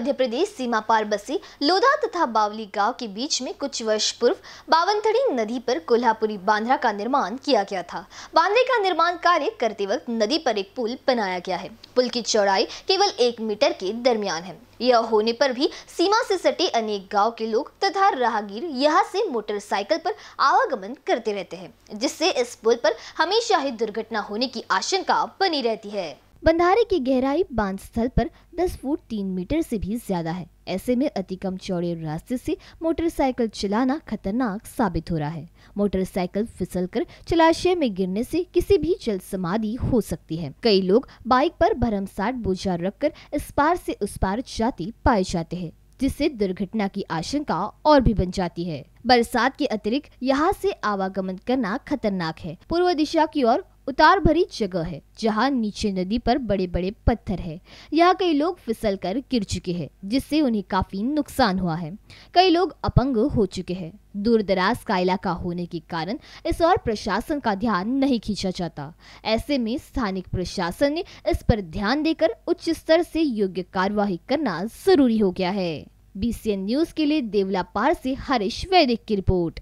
मध्य प्रदेश सीमा पार बसे लोधा तथा बावली गांव के बीच में कुछ वर्ष पूर्व बावनथड़ी नदी पर कोल्हापुरी बांद्रा का निर्माण किया गया था बांद्रे का निर्माण कार्य करते वक्त नदी पर एक पुल बनाया गया है पुल की चौड़ाई केवल एक मीटर के दरमियान है यह होने पर भी सीमा से सटे अनेक गांव के लोग तथा राहगीर यहाँ से मोटरसाइकिल पर आवागमन करते रहते हैं जिससे इस पुल पर हमेशा ही दुर्घटना होने की आशंका बनी रहती है बंधारे की गहराई बांध स्थल पर 10 फुट 3 मीटर से भी ज्यादा है ऐसे में अति कम चौड़े रास्ते से मोटरसाइकिल चलाना खतरनाक साबित हो रहा है मोटरसाइकिल फिसलकर चलाशय में गिरने से किसी भी जल समाधि हो सकती है कई लोग बाइक पर भरमसाट बोझा रखकर इस पार से उस पार जाते पाए जाते हैं जिससे दुर्घटना की आशंका और भी बन जाती है बरसात के अतिरिक्त यहाँ से आवागमन करना खतरनाक है पूर्व दिशा की ओर उतार भरी जगह है जहाँ नीचे नदी पर बड़े बड़े पत्थर है यहाँ कई लोग फिसल कर गिर चुके हैं जिससे उन्हें काफी नुकसान हुआ है कई लोग अपंग हो चुके हैं दूर दराज का इलाका होने के कारण इस और प्रशासन का ध्यान नहीं खींचा जाता ऐसे में स्थानिक प्रशासन ने इस पर ध्यान देकर उच्च स्तर से योग्य कार्यवाही करना जरूरी हो गया है बी न्यूज के लिए पार से हरीश वैदिक की रिपोर्ट